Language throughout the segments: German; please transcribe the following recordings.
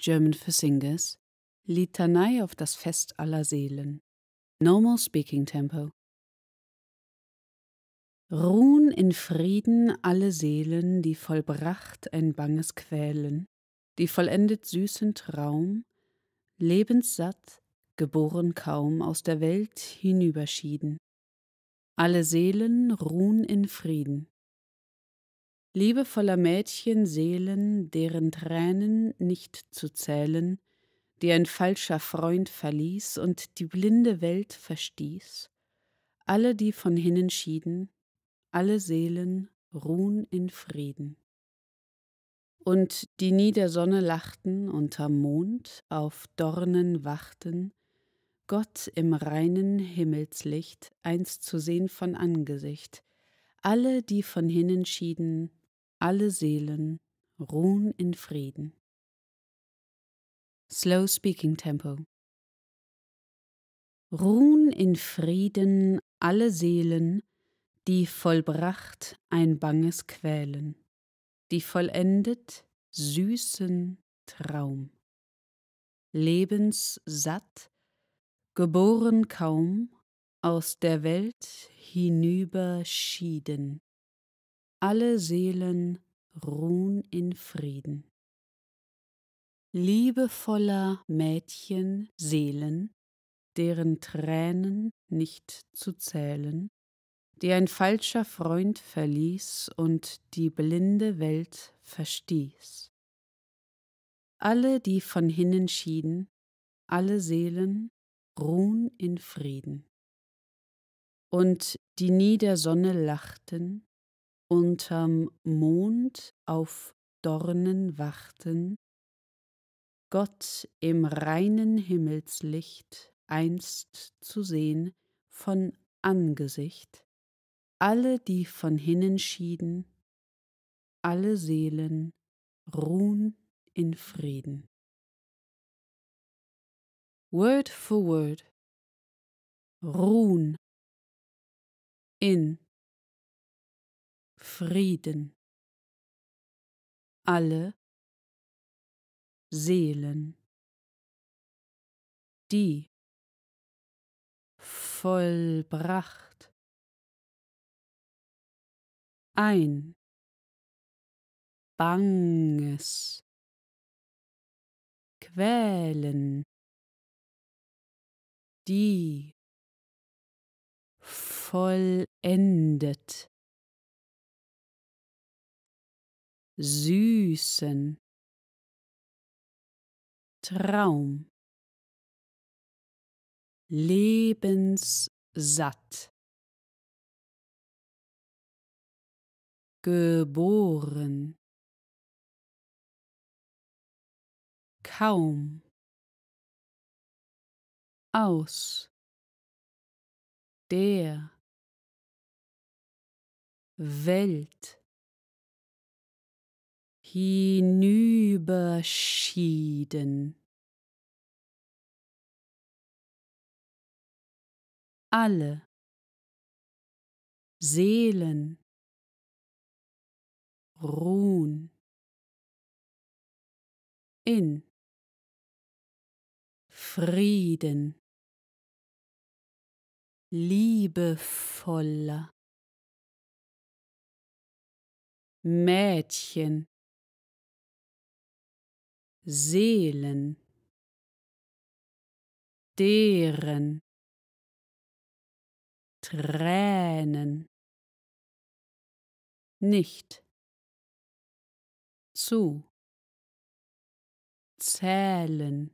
German for Singers, Litanei auf das Fest aller Seelen. Normal Speaking Tempo. Ruhen in Frieden alle Seelen, die vollbracht ein banges Quälen, die vollendet süßen Traum, lebenssatt, geboren kaum, aus der Welt hinüberschieden. Alle Seelen ruhen in Frieden liebevoller Mädchen Seelen, deren Tränen nicht zu zählen, die ein falscher Freund verließ und die blinde Welt verstieß, alle, die von hinnen schieden, alle Seelen ruhen in Frieden. Und die nie der Sonne lachten, unterm Mond auf Dornen wachten, Gott im reinen Himmelslicht einst zu sehen von Angesicht, alle, die von hinnen schieden, alle Seelen ruhen in Frieden. Slow Speaking Tempo. Ruhen in Frieden alle Seelen, die vollbracht ein banges Quälen, die vollendet süßen Traum. Lebenssatt, geboren kaum, aus der Welt hinüberschieden, alle Seelen ruhen in Frieden. Liebevoller Mädchen, Seelen, deren Tränen nicht zu zählen, die ein falscher Freund verließ und die blinde Welt verstieß. Alle, die von hinnen schieden, alle Seelen ruhen in Frieden. Und die nie der Sonne lachten, unterm Mond auf Dornen warten, Gott im reinen Himmelslicht einst zu sehen von Angesicht, alle, die von hinnen schieden, alle Seelen ruhen in Frieden. Word for Word. Ruhen in Frieden. Alle Seelen, die vollbracht ein banges Quälen, die vollendet süßen Traum lebenssatt geboren kaum aus der Welt hinüberschieden. Alle Seelen ruhen in Frieden liebevoller Mädchen Seelen, deren, Tränen, nicht, zu, zählen,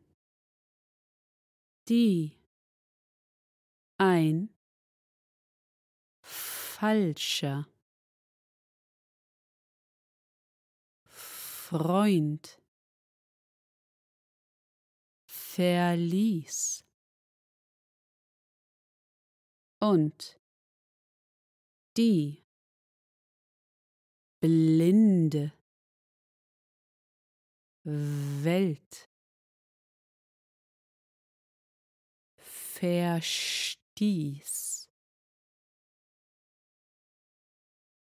die, ein, falscher, Freund verließ und die blinde Welt verstieß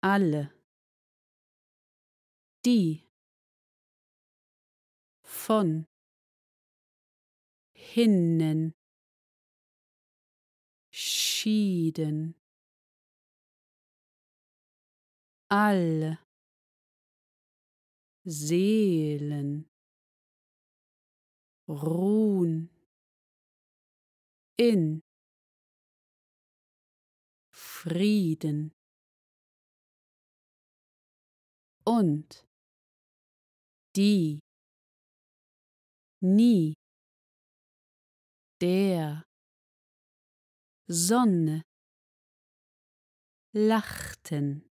alle die von hinnen schieden alle Seelen ruhen in Frieden und die nie der Sonne lachten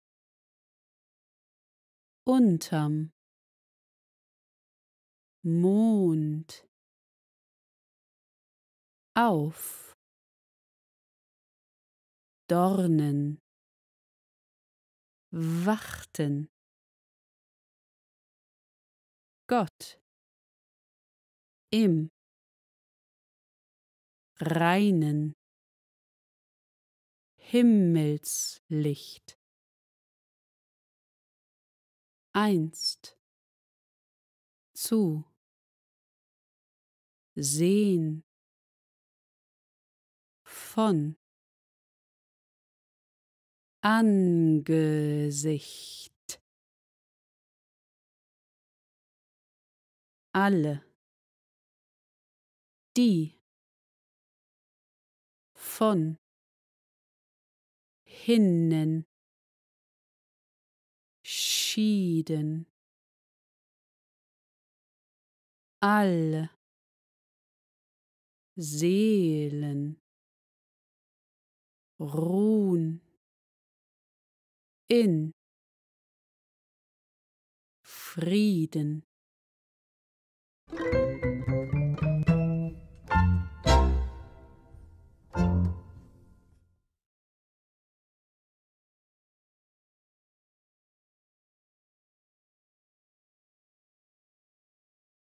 unterm Mond auf Dornen wachten Gott im reinen Himmelslicht. Einst zu sehen von Angesicht alle die von hinnen schieden alle Seelen ruhen in Frieden.